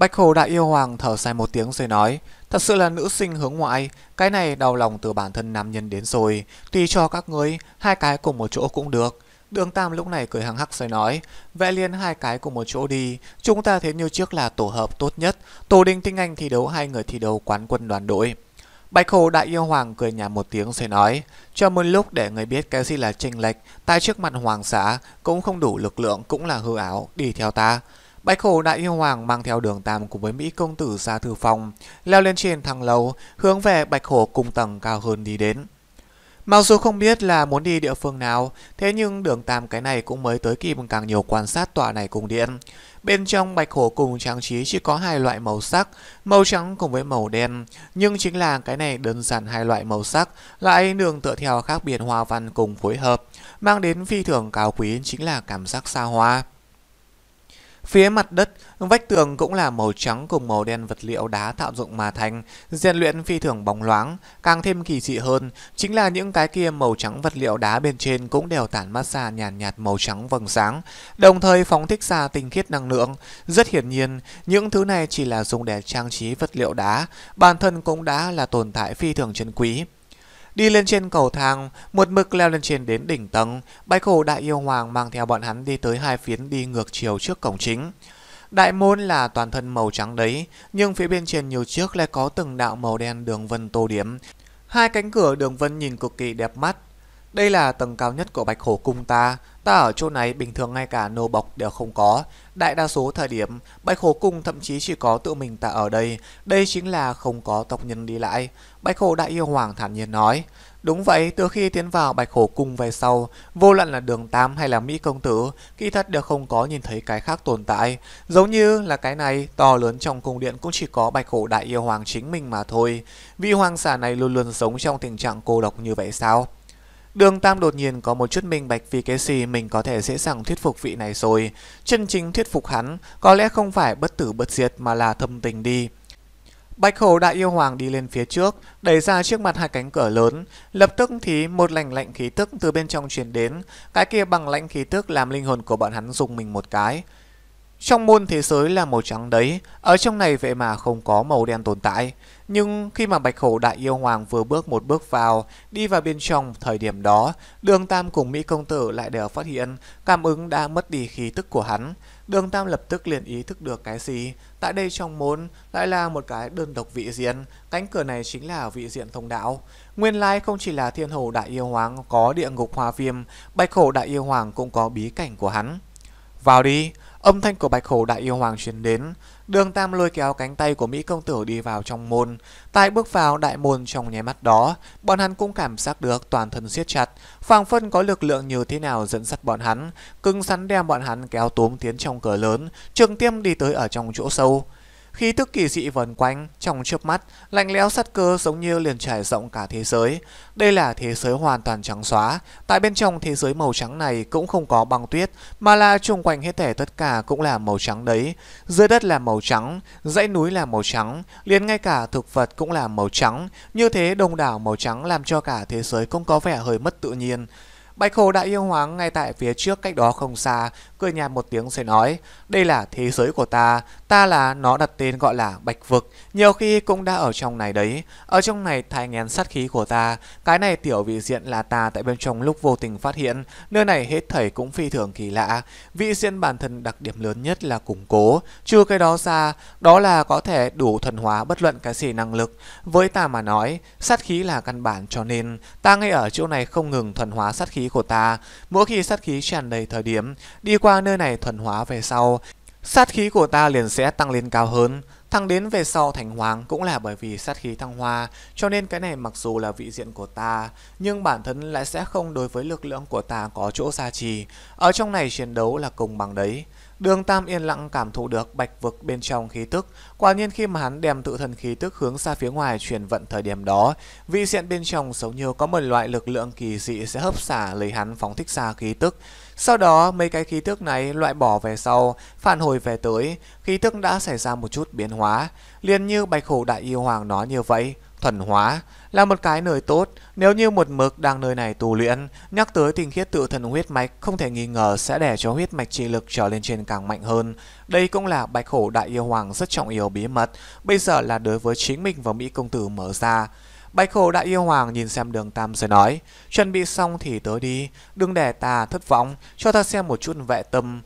Bạch Hồ Đại Yêu Hoàng thở dài một tiếng rồi nói, thật sự là nữ sinh hướng ngoại, cái này đau lòng từ bản thân nam nhân đến rồi, Tùy cho các ngươi, hai cái cùng một chỗ cũng được. Đường Tam lúc này cười hăng hắc rồi nói, vẽ liên hai cái cùng một chỗ đi, chúng ta thế như trước là tổ hợp tốt nhất, Tô Đình Tinh Anh thi đấu hai người thi đấu quán quân đoàn đội. Bạch Hồ Đại Yêu Hoàng cười nhạt một tiếng rồi nói, cho một lúc để người biết cái gì là chênh lệch, Tại trước mặt hoàng xã cũng không đủ lực lượng cũng là hư ảo, đi theo ta. Bạch Hổ Đại Yêu Hoàng mang theo đường tam cùng với Mỹ Công Tử ra thư phòng, leo lên trên thang lầu, hướng về Bạch hổ cùng tầng cao hơn đi đến. Mặc dù không biết là muốn đi địa phương nào, thế nhưng đường tam cái này cũng mới tới kịp càng nhiều quan sát tòa này cùng điện. Bên trong bạch hổ cùng trang trí chỉ có hai loại màu sắc, màu trắng cùng với màu đen, nhưng chính là cái này đơn giản hai loại màu sắc, lại đường tựa theo khác biệt hoa văn cùng phối hợp, mang đến phi thường cao quý chính là cảm giác xa hoa. Phía mặt đất, vách tường cũng là màu trắng cùng màu đen vật liệu đá tạo dụng mà thành, rèn luyện phi thường bóng loáng. Càng thêm kỳ dị hơn, chính là những cái kia màu trắng vật liệu đá bên trên cũng đều tản mát ra nhàn nhạt, nhạt màu trắng vầng sáng, đồng thời phóng thích ra tinh khiết năng lượng. Rất hiển nhiên, những thứ này chỉ là dùng để trang trí vật liệu đá, bản thân cũng đã là tồn tại phi thường chân quý. Đi lên trên cầu thang, một mực leo lên trên đến đỉnh tầng, bái cổ đại yêu hoàng mang theo bọn hắn đi tới hai phiến đi ngược chiều trước cổng chính. Đại môn là toàn thân màu trắng đấy, nhưng phía bên trên nhiều chiếc lại có từng đạo màu đen đường vân tô điểm. Hai cánh cửa đường vân nhìn cực kỳ đẹp mắt. Đây là tầng cao nhất của bạch hổ cung ta, Ta ở chỗ này bình thường ngay cả nô bọc đều không có. Đại đa số thời điểm, Bạch Hồ Cung thậm chí chỉ có tự mình ta ở đây. Đây chính là không có tộc nhân đi lại. Bạch Hồ Đại Yêu Hoàng thản nhiên nói. Đúng vậy, từ khi tiến vào Bạch Hồ Cung về sau, vô luận là đường Tam hay là Mỹ Công Tử, kỹ thật đều không có nhìn thấy cái khác tồn tại. Giống như là cái này, to lớn trong cung điện cũng chỉ có Bạch Hồ Đại Yêu Hoàng chính mình mà thôi. Vị hoàng xà này luôn luôn sống trong tình trạng cô độc như vậy sao? Đường Tam đột nhiên có một chút minh bạch vì cái gì mình có thể dễ dàng thuyết phục vị này rồi. Chân chính thuyết phục hắn có lẽ không phải bất tử bất diệt mà là thâm tình đi. Bạch hổ đại yêu hoàng đi lên phía trước, đẩy ra trước mặt hai cánh cửa lớn. Lập tức thì một lạnh lạnh khí tức từ bên trong truyền đến. Cái kia bằng lạnh khí tức làm linh hồn của bọn hắn dùng mình một cái. Trong môn thế giới là màu trắng đấy, ở trong này vậy mà không có màu đen tồn tại. Nhưng khi mà Bạch Hổ Đại Yêu Hoàng vừa bước một bước vào, đi vào bên trong thời điểm đó, Đường Tam cùng Mỹ Công Tử lại đều phát hiện cảm ứng đã mất đi khí tức của hắn. Đường Tam lập tức liền ý thức được cái gì, tại đây trong môn lại là một cái đơn độc vị diện, cánh cửa này chính là vị diện thông đạo. Nguyên lai không chỉ là thiên hồ đại yêu hoàng có địa ngục hòa viêm, bạch hổ đại yêu hoàng cũng có bí cảnh của hắn. Vào đi, Âm thanh của bạch hổ đại yêu hoàng truyền đến, đường tam lôi kéo cánh tay của Mỹ công tử đi vào trong môn. Tại bước vào đại môn trong nháy mắt đó, bọn hắn cũng cảm giác được toàn thân siết chặt, phàng phân có lực lượng như thế nào dẫn dắt bọn hắn, cứng rắn đem bọn hắn kéo túm tiến trong cửa lớn, trường tiêm đi tới ở trong chỗ sâu. Khí tức kỳ dị vần quanh, trong chớp mắt, lạnh lẽo sắt cơ giống như liền trải rộng cả thế giới. Đây là thế giới hoàn toàn trắng xóa. Tại bên trong thế giới màu trắng này cũng không có băng tuyết, mà là chung quanh hết thể tất cả cũng là màu trắng đấy. Dưới đất là màu trắng, dãy núi là màu trắng, liền ngay cả thực vật cũng là màu trắng. Như thế đông đảo màu trắng làm cho cả thế giới cũng có vẻ hơi mất tự nhiên. Bạch Hồ Đại Yêu Hoàng ngay tại phía trước cách đó không xa, cười nhạt một tiếng rồi nói, đây là thế giới của ta, Ta là nó đặt tên gọi là Bạch Vực, nhiều khi cũng đã ở trong này đấy. Ở trong này thai ngén sát khí của ta, cái này tiểu vị diện là ta tại bên trong lúc vô tình phát hiện, nơi này hết thảy cũng phi thường kỳ lạ. Vị diện bản thân đặc điểm lớn nhất là củng cố, trừ cái đó ra, đó là có thể đủ thuần hóa bất luận cái gì năng lực. Với ta mà nói, sát khí là căn bản cho nên ta ngay ở chỗ này không ngừng thuần hóa sát khí của ta. Mỗi khi sát khí tràn đầy thời điểm, đi qua nơi này thuần hóa về sau, Sát khí của ta liền sẽ tăng lên cao hơn, thăng đến về sau thành hoàng cũng là bởi vì sát khí thăng hoa, cho nên cái này mặc dù là vị diện của ta, nhưng bản thân lại sẽ không đối với lực lượng của ta có chỗ gia trì. Ở trong này chiến đấu là cùng bằng đấy. Đường Tam yên lặng cảm thụ được bạch vực bên trong khí tức. Quả nhiên khi mà hắn đem tự thân khí tức hướng ra phía ngoài chuyển vận thời điểm đó, vị diện bên trong giống như có một loại lực lượng kỳ dị sẽ hấp xả lấy hắn phóng thích ra khí tức. Sau đó mấy cái khí tức này loại bỏ về sau, phản hồi về tới, khí tức đã xảy ra một chút biến hóa, liền như bạch hổ đại yêu hoàng nói như vậy. Thuần hóa là một cái nơi tốt, nếu như một mực đang nơi này tu luyện, nhắc tới tình khiết tự thần huyết mạch không thể nghi ngờ sẽ để cho huyết mạch trị lực trở lên trên càng mạnh hơn. Đây cũng là bạch hổ đại yêu hoàng rất trọng yếu bí mật, bây giờ là đối với chính mình và Mỹ công tử mở ra. Bạch hổ đại yêu hoàng nhìn xem đường tam rồi nói, chuẩn bị xong thì tới đi, đừng để ta thất vọng, cho ta xem một chút vệ tâm,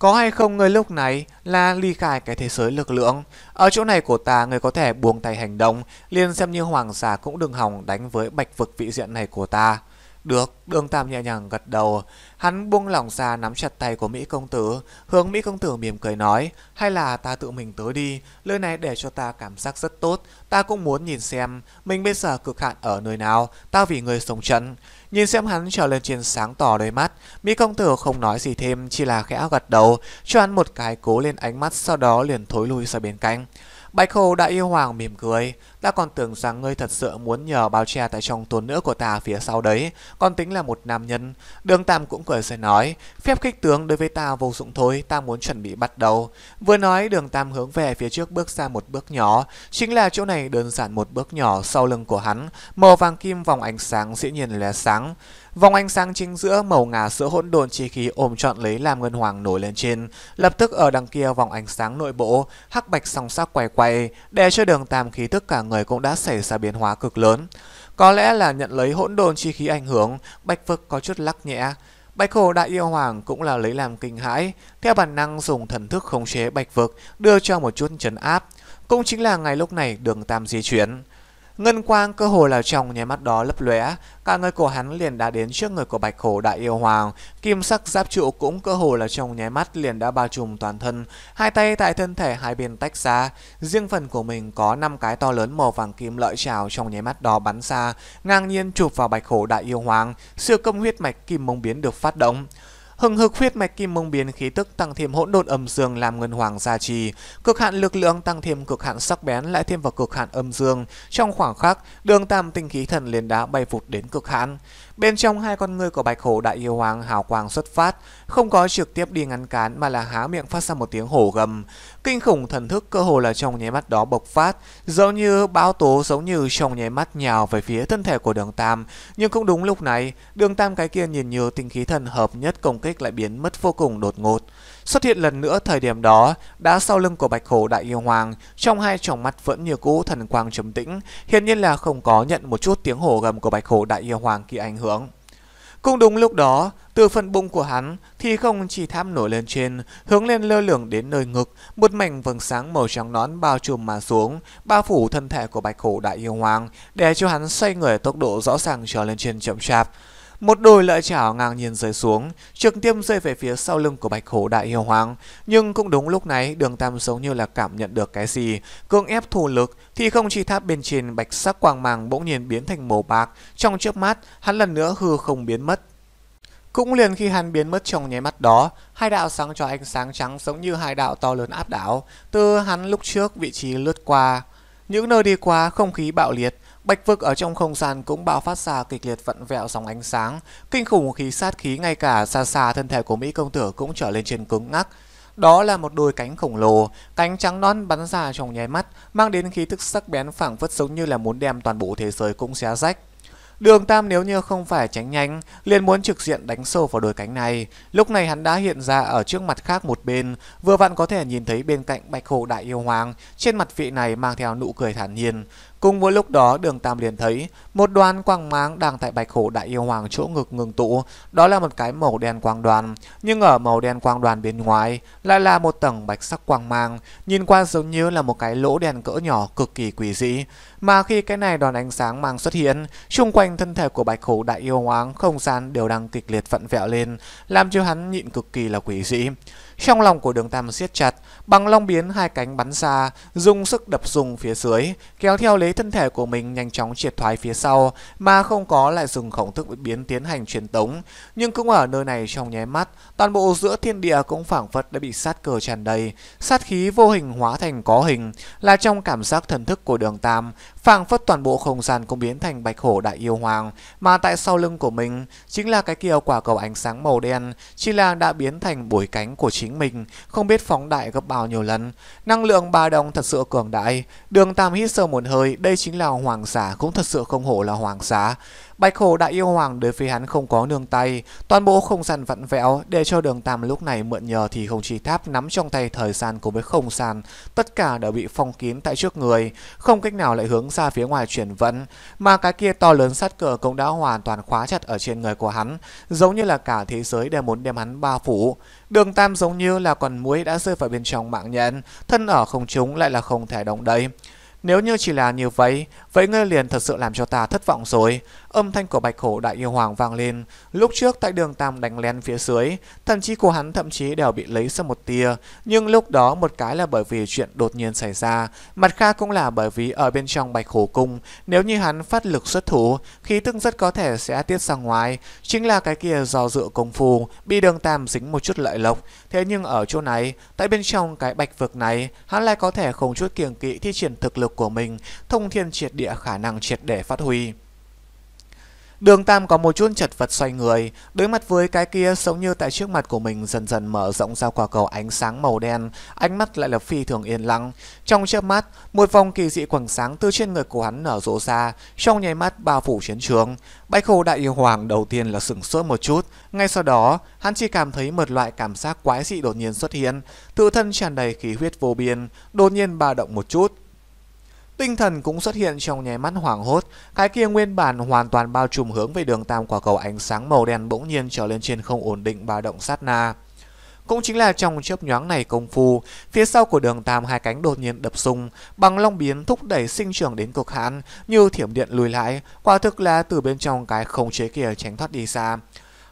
có hay không người lúc này là ly khai cái thế giới lực lượng. Ở chỗ này của ta người có thể buông tay hành động, liền xem như hoàng giả cũng đừng hỏng đánh với bạch vực vị diện này của ta. Được, đường tam nhẹ nhàng gật đầu. Hắn buông lỏng ra nắm chặt tay của Mỹ công tử, hướng Mỹ công tử mỉm cười nói, hay là ta tự mình tới đi, nơi này để cho ta cảm giác rất tốt, ta cũng muốn nhìn xem, mình bây giờ cực hạn ở nơi nào, ta vì người sống trận. Nhìn xem hắn trèo lên trên sáng tỏ đôi mắt, Mỹ công tử không nói gì thêm, chỉ là khẽ gật đầu, cho hắn một cái cố lên ánh mắt, sau đó liền thối lui sang bên cạnh. Bạch Khâu đã yêu hoàng mỉm cười, ta còn tưởng rằng ngươi thật sự muốn nhờ bao che tại trong tuần nữa của ta phía sau đấy, còn tính là một nam nhân. Đường Tam cũng cười sẽ nói, phép kích tướng đối với ta vô dụng thôi, ta muốn chuẩn bị bắt đầu. Vừa nói đường Tam hướng về phía trước bước ra một bước nhỏ, chính là chỗ này đơn giản một bước nhỏ sau lưng của hắn, màu vàng kim vòng ánh sáng dĩ nhiên lóe sáng. Vòng ánh sáng chính giữa màu ngà sữa hỗn độn chi khí ôm trọn lấy làm ngân hoàng nổi lên trên. Lập tức ở đằng kia vòng ánh sáng nội bộ, hắc bạch song sắc quay quay, để cho đường tam khí tức cả người cũng đã xảy ra biến hóa cực lớn. Có lẽ là nhận lấy hỗn độn chi khí ảnh hưởng, bạch vực có chút lắc nhẹ. Bạch Hồ Đại Yêu Hoàng cũng là lấy làm kinh hãi, theo bản năng dùng thần thức khống chế Bạch Vực đưa cho một chút chấn áp. Cũng chính là ngày lúc này đường Tam di chuyển. Ngân quang cơ hồ là trong nháy mắt đó lấp lóe, cả người của hắn liền đã đến trước người của Bạch Hổ Đại Yêu Hoàng, kim sắc giáp trụ cũng cơ hồ là trong nháy mắt liền đã bao trùm toàn thân, hai tay tại thân thể hai bên tách ra, riêng phần của mình có năm cái to lớn màu vàng kim lợi trào trong nháy mắt đó bắn ra, ngang nhiên chụp vào Bạch Hổ Đại Yêu Hoàng, siêu công huyết mạch kim mông biến được phát động. Hừng hực huyết mạch kim mông biến khí tức tăng thêm hỗn độn âm dương làm ngân hoàng gia trì, cực hạn lực lượng tăng thêm cực hạn sắc bén lại thêm vào cực hạn âm dương. Trong khoảng khắc, đường tam tinh khí thần liền đá bay vụt đến cực hạn. Bên trong hai con ngươi của bạch hổ đại yêu hoàng hào quang xuất phát, không có trực tiếp đi ngăn cản mà là há miệng phát ra một tiếng hổ gầm. Kinh khủng thần thức cơ hồ là trong nháy mắt đó bộc phát, giống như báo tố giống như trong nháy mắt nhào về phía thân thể của đường tam. Nhưng cũng đúng lúc này, đường tam cái kia nhìn như tinh khí thần hợp nhất công kích lại biến mất vô cùng đột ngột. Xuất hiện lần nữa thời điểm đó, đã sau lưng của Bạch Hổ Đại Yêu Hoàng, trong hai tròng mắt vẫn như cũ thần quang trầm tĩnh, hiển nhiên là không có nhận một chút tiếng hổ gầm của Bạch Hổ Đại Yêu Hoàng kia ảnh hưởng. Cũng đúng lúc đó, từ phần bụng của hắn thì không chỉ tham nổi lên trên, hướng lên lơ lửng đến nơi ngực, một mảnh vầng sáng màu trắng nón bao trùm mà xuống, bao phủ thân thể của bạch hổ đại yêu hoàng, để cho hắn xoay người tốc độ rõ ràng trở lên trên chậm chạp. Một đôi lợi chảo ngang nhiên rơi xuống, trực tiếp rơi về phía sau lưng của Bạch Hổ Đại Hiêu Hoàng. Nhưng cũng đúng lúc này, đường Tam giống như là cảm nhận được cái gì, cưỡng ép thủ lực thì không chỉ tháp bên trên bạch sắc quang màng bỗng nhiên biến thành màu bạc, trong chớp mắt, hắn lần nữa hư không biến mất. Cũng liền khi hắn biến mất trong nháy mắt đó, hai đạo sáng cho ánh sáng trắng giống như hai đạo to lớn áp đảo, từ hắn lúc trước vị trí lướt qua. Những nơi đi qua không khí bạo liệt, Bạch vực ở trong không gian cũng bao phát ra kịch liệt vặn vẹo sóng ánh sáng, kinh khủng khí sát khí ngay cả xa xa thân thể của Mỹ công tử cũng trở lên trên cứng ngắc. Đó là một đôi cánh khổng lồ, cánh trắng non bắn ra trong nháy mắt, mang đến khí tức sắc bén phảng phất giống như là muốn đem toàn bộ thế giới cũng xé rách. Đường Tam nếu như không phải tránh nhanh, liền muốn trực diện đánh sâu vào đôi cánh này. Lúc này hắn đã hiện ra ở trước mặt khác một bên, vừa vặn có thể nhìn thấy bên cạnh Bạch Hồ Đại Yêu Hoàng, trên mặt vị này mang theo nụ cười thản nhiên. Cùng mỗi lúc đó đường Tam liền thấy một đoàn quang máng đang tại bạch hổ đại yêu hoàng chỗ ngực ngừng tụ. Đó là một cái màu đen quang đoàn. Nhưng ở màu đen quang đoàn bên ngoài lại là một tầng bạch sắc quang mang. Nhìn qua giống như là một cái lỗ đèn cỡ nhỏ cực kỳ quỷ dị. Mà khi cái này đoàn ánh sáng mang xuất hiện, xung quanh thân thể của bạch hổ đại yêu hoàng không gian đều đang kịch liệt vặn vẹo lên, làm cho hắn nhịn cực kỳ là quỷ dị. Trong lòng của đường Tam siết chặt, Bằng long biến hai cánh bắn xa, dùng sức đập dùng phía dưới, kéo theo lấy thân thể của mình nhanh chóng triệt thoái phía sau, mà không có lại dùng khổng thức biến tiến hành truyền tống. Nhưng cũng ở nơi này trong nháy mắt, toàn bộ giữa thiên địa cũng phảng phất đã bị sát cờ tràn đầy, sát khí vô hình hóa thành có hình, là trong cảm giác thần thức của đường Tam, phảng phất toàn bộ không gian cũng biến thành bạch hổ đại yêu hoàng, mà tại sau lưng của mình chính là cái kia quả cầu ánh sáng màu đen, chỉ là đã biến thành bụi cánh của chính mình, không biết phóng đại gấp bao hào nhiều lần. Năng lượng ba đồng thật sự cường đại. Đường Tam hít sâu một hơi, đây chính là hoàng xà, cũng thật sự không hổ là hoàng xà. Bạch Hổ Đại Yêu Hoàng đối với hắn không có nương tay, toàn bộ không gian vặn vẹo để cho đường Tam lúc này mượn nhờ thì không chỉ tháp nắm trong tay thời gian cùng với không gian, tất cả đều bị phong kín tại trước người, không cách nào lại hướng ra phía ngoài chuyển vận, mà cái kia to lớn sát cờ cũng đã hoàn toàn khóa chặt ở trên người của hắn, giống như là cả thế giới đều muốn đem hắn bao phủ. Đường Tam giống như là con muối đã rơi vào bên trong mạng nhện, thân ở không chúng lại là không thể động đấy Nếu như chỉ là như vậy, vậy ngươi liền thật sự làm cho ta thất vọng rồi. Âm thanh của bạch hổ đại yêu hoàng vang lên, lúc trước tại đường tam đánh lén phía dưới, thần trí của hắn thậm chí đều bị lấy sang một tia, nhưng lúc đó một cái là bởi vì chuyện đột nhiên xảy ra, mặt khác cũng là bởi vì ở bên trong bạch hổ cung, nếu như hắn phát lực xuất thủ, khí tức rất có thể sẽ tiết sang ngoài, chính là cái kia do dựa công phu, bị đường tam dính một chút lợi lộc, thế nhưng ở chỗ này, tại bên trong cái bạch vực này, hắn lại có thể không chút kiêng kỵ thi triển thực lực của mình, thông thiên triệt địa khả năng triệt để phát huy. Đường Tam có một chút chật vật xoay người, đối mặt với cái kia giống như tại trước mặt của mình dần dần mở rộng ra quả cầu ánh sáng màu đen, ánh mắt lại là phi thường yên lặng. Trong chớp mắt, một vòng kỳ dị quầng sáng từ trên người của hắn nở rộ ra, trong nháy mắt bao phủ chiến trường. Bách khô đại yêu hoàng đầu tiên là sửng sốt một chút, ngay sau đó, hắn chỉ cảm thấy một loại cảm giác quái dị đột nhiên xuất hiện, tự thân tràn đầy khí huyết vô biên, đột nhiên ba động một chút, Tinh thần cũng xuất hiện trong nháy mắt hoảng hốt, cái kia nguyên bản hoàn toàn bao trùm hướng về đường tam quả cầu ánh sáng màu đen bỗng nhiên trở lên trên không ổn định ba động sát na. Cũng chính là trong chớp nhoáng này công phu, phía sau của đường tam hai cánh đột nhiên đập sung, bằng long biến thúc đẩy sinh trưởng đến cực hạn, như thiểm điện lùi lại, quả thực là từ bên trong cái khống chế kia tránh thoát đi xa.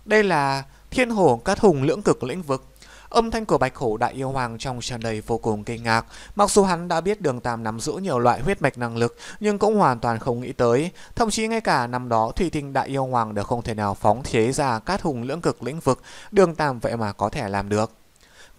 Đây là thiên hổ cát hùng lưỡng cực lĩnh vực. Âm thanh của bạch hổ đại yêu hoàng trong tràn đầy vô cùng kinh ngạc. Mặc dù hắn đã biết đường tam nắm giữ nhiều loại huyết mạch năng lực nhưng cũng hoàn toàn không nghĩ tới. Thậm chí ngay cả năm đó thủy tinh đại yêu hoàng đều không thể nào phóng chế ra cát hùng lưỡng cực lĩnh vực. Đường tam vậy mà có thể làm được.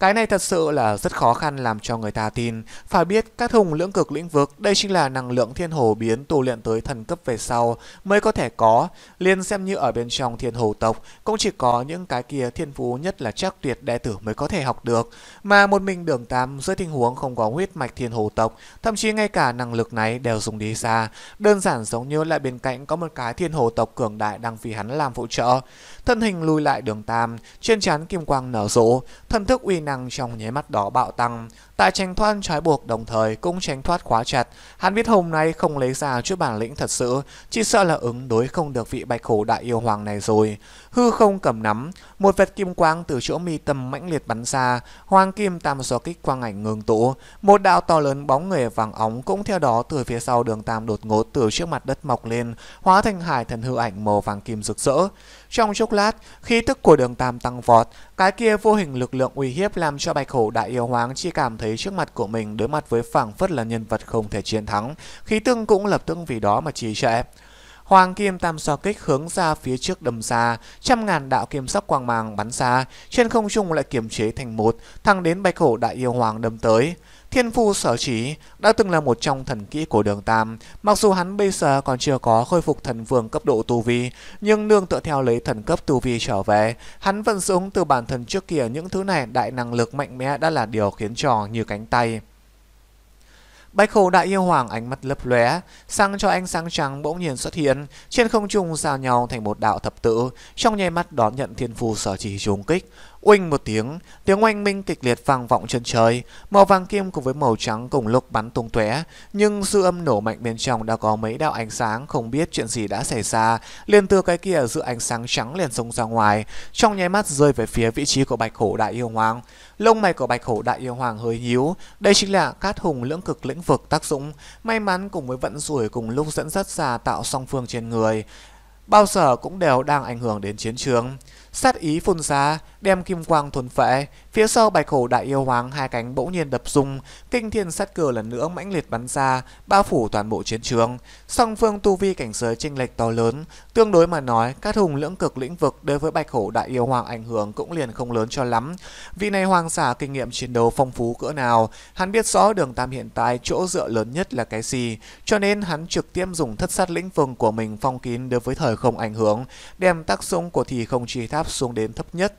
Cái này thật sự là rất khó khăn làm cho người ta tin. Phải biết, các hùng lưỡng cực lĩnh vực, đây chính là năng lượng thiên hồ biến tu luyện tới thần cấp về sau mới có thể có. Liên xem như ở bên trong thiên hồ tộc, cũng chỉ có những cái kia thiên phú nhất là chắc tuyệt đệ tử mới có thể học được. Mà một mình đường tam dưới tình huống không có huyết mạch thiên hồ tộc, thậm chí ngay cả năng lực này đều dùng đi xa. Đơn giản giống như là bên cạnh có một cái thiên hồ tộc cường đại đang vì hắn làm phụ trợ. Thân hình lùi lại đường tam, trên trán kim quang nở rộ, thần thức uy năng năng trong nháy mắt đó bạo tăng. Tại tránh thoát trái buộc đồng thời cũng tránh thoát khóa chặt, hắn biết hôm nay không lấy ra chút bản lĩnh thật sự, chỉ sợ là ứng đối không được vị bạch hổ đại yêu hoàng này rồi hư không cầm nắm, một vệt kim quang từ chỗ mi tâm mãnh liệt bắn ra, hoàng kim tam xóa kích quang ảnh ngừng tụ, một đạo to lớn bóng người vàng óng cũng theo đó từ phía sau đường tam đột ngột từ trước mặt đất mọc lên, hóa thành hải thần hư ảnh màu vàng kim rực rỡ. Trong chốc lát, khí tức của đường tam tăng vọt, cái kia vô hình lực lượng uy hiếp làm cho bạch hổ đại yêu hoáng chỉ cảm thấy trước mặt của mình đối mặt với phảng phất là nhân vật không thể chiến thắng, khí tương cũng lập tức vì đó mà trì trệ. Hoàng kim tam so kích hướng ra phía trước đầm ra, trăm ngàn đạo kiếm sắc quang mang bắn ra, trên không trung lại kiềm chế thành một, thăng đến bạch hổ đại yêu hoàng đâm tới. Thiên phu sở trí đã từng là một trong thần kỹ của đường Tam, mặc dù hắn bây giờ còn chưa có khôi phục thần vương cấp độ tu vi, nhưng nương tựa theo lấy thần cấp tu vi trở về, hắn vận dụng từ bản thân trước kia những thứ này đại năng lực mạnh mẽ đã là điều khiến trò như cánh tay. Bách khổ đại yêu hoàng ánh mắt lấp lóe, sang cho ánh sáng trắng bỗng nhiên xuất hiện, trên không trung giao nhau thành một đạo thập tự, trong nháy mắt đón nhận thiên phù sở chỉ trùng kích. Oanh một tiếng, tiếng oanh minh kịch liệt vang vọng chân trời, màu vàng kim cùng với màu trắng cùng lúc bắn tung tóe, nhưng dư âm nổ mạnh bên trong đã có mấy đạo ánh sáng không biết chuyện gì đã xảy ra, liền từ cái kia giữa ánh sáng trắng liền xông ra ngoài, trong nháy mắt rơi về phía vị trí của Bạch Hổ Đại Yêu Hoàng. Lông mày của Bạch Hổ Đại Yêu Hoàng hơi nhíu, đây chính là cát hùng lưỡng cực lĩnh vực tác dụng, may mắn cùng với vận rủi cùng lúc dẫn dắt ra tạo song phương trên người bao giờ cũng đều đang ảnh hưởng đến chiến trường. Sát ý phun ra, đem kim quang thuần phệ, Phía sau bạch hổ đại yêu hoàng hai cánh bỗng nhiên đập rung, kinh thiên sát cửa lần nữa mãnh liệt bắn ra, bao phủ toàn bộ chiến trường. Song phương tu vi cảnh giới chênh lệch to lớn, tương đối mà nói, các hùng lưỡng cực lĩnh vực đối với bạch hổ đại yêu hoàng ảnh hưởng cũng liền không lớn cho lắm. Vị này hoàng giả kinh nghiệm chiến đấu phong phú cỡ nào, hắn biết rõ đường tam hiện tại chỗ dựa lớn nhất là cái gì, cho nên hắn trực tiếp dùng thất sát lĩnh vực của mình phong kín đối với thời không ảnh hưởng, đem tác dụng của thì không chi tháp xuống đến thấp nhất.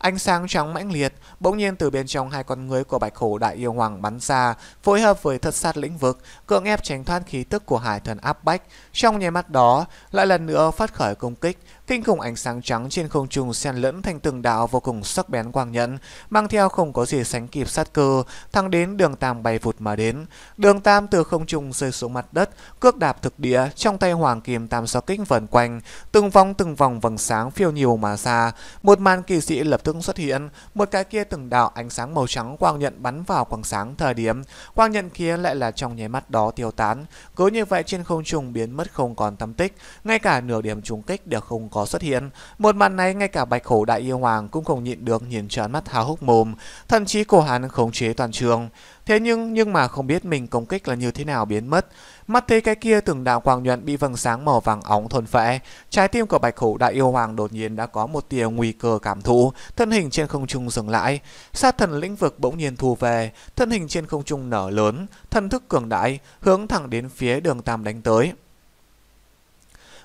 Ánh sáng trắng mãnh liệt bỗng nhiên từ bên trong hai con người của bạch hổ đại yêu hoàng bắn ra, phối hợp với thật sát lĩnh vực, cưỡng ép tránh thoát khí tức của hải thần áp bách. Trong nháy mắt đó, lại lần nữa phát khởi công kích, Tinh khủng ánh sáng trắng trên không trung xen lẫn thành từng đạo vô cùng sắc bén quang nhẫn, mang theo không có gì sánh kịp sát cơ, thẳng đến đường tam bay vụt mà đến. Đường tam từ không trung rơi xuống mặt đất, cước đạp thực địa, trong tay hoàng kim tam so kích vần quanh, từng vòng từng vòng vầng sáng phiêu nhiều mà xa Một màn kỳ sĩ lập tức xuất hiện, một cái kia từng đạo ánh sáng màu trắng quang nhận bắn vào quang sáng thời điểm, quang nhận kia lại là trong nháy mắt đó tiêu tán, cứ như vậy trên không trung biến mất không còn tâm tích, ngay cả nửa điểm trùng kích đều không có khó xuất hiện. Một màn này ngay cả bạch hổ đại yêu hoàng cũng không nhịn được nhìn tròn mắt háo hốc mồm, thậm chí cổ hắn khống chế toàn trường. Thế nhưng nhưng mà không biết mình công kích là như thế nào biến mất. Mắt thấy cái kia từng đạo quang nhuận bị vầng sáng màu vàng óng thôn phệ, trái tim của Bạch Hổ Đại Yêu Hoàng đột nhiên đã có một tia nguy cơ cảm thụ, thân hình trên không trung dừng lại, sát thần lĩnh vực bỗng nhiên thu về, thân hình trên không trung nở lớn, thân thức cường đại, hướng thẳng đến phía đường Tam đánh tới.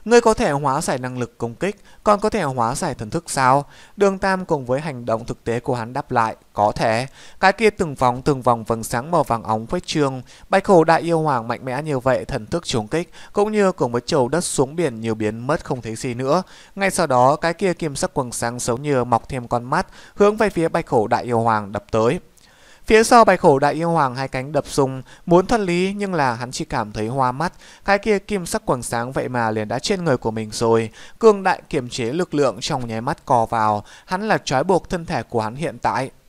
Ngươi có thể hóa giải năng lực công kích, còn có thể hóa giải thần thức sao? Đường Tam cùng với hành động thực tế của hắn đáp lại, có thể. Cái kia từng vòng từng vòng vầng sáng màu vàng óng khuếch trương, bạch khổ đại yêu hoàng mạnh mẽ như vậy thần thức trúng kích, cũng như cùng với trầu đất xuống biển nhiều biến mất không thấy gì nữa. Ngay sau đó, cái kia kim sắc quần sáng xấu như mọc thêm con mắt, hướng về phía bạch khổ đại yêu hoàng đập tới. Phía sau bạch khổ đại yêu hoàng hai cánh đập sùng, muốn thân lý nhưng là hắn chỉ cảm thấy hoa mắt, cái kia kim sắc quầng sáng vậy mà liền đã trên người của mình rồi. Cương đại kiềm chế lực lượng trong nháy mắt cò vào, hắn là trói buộc thân thể của hắn hiện tại.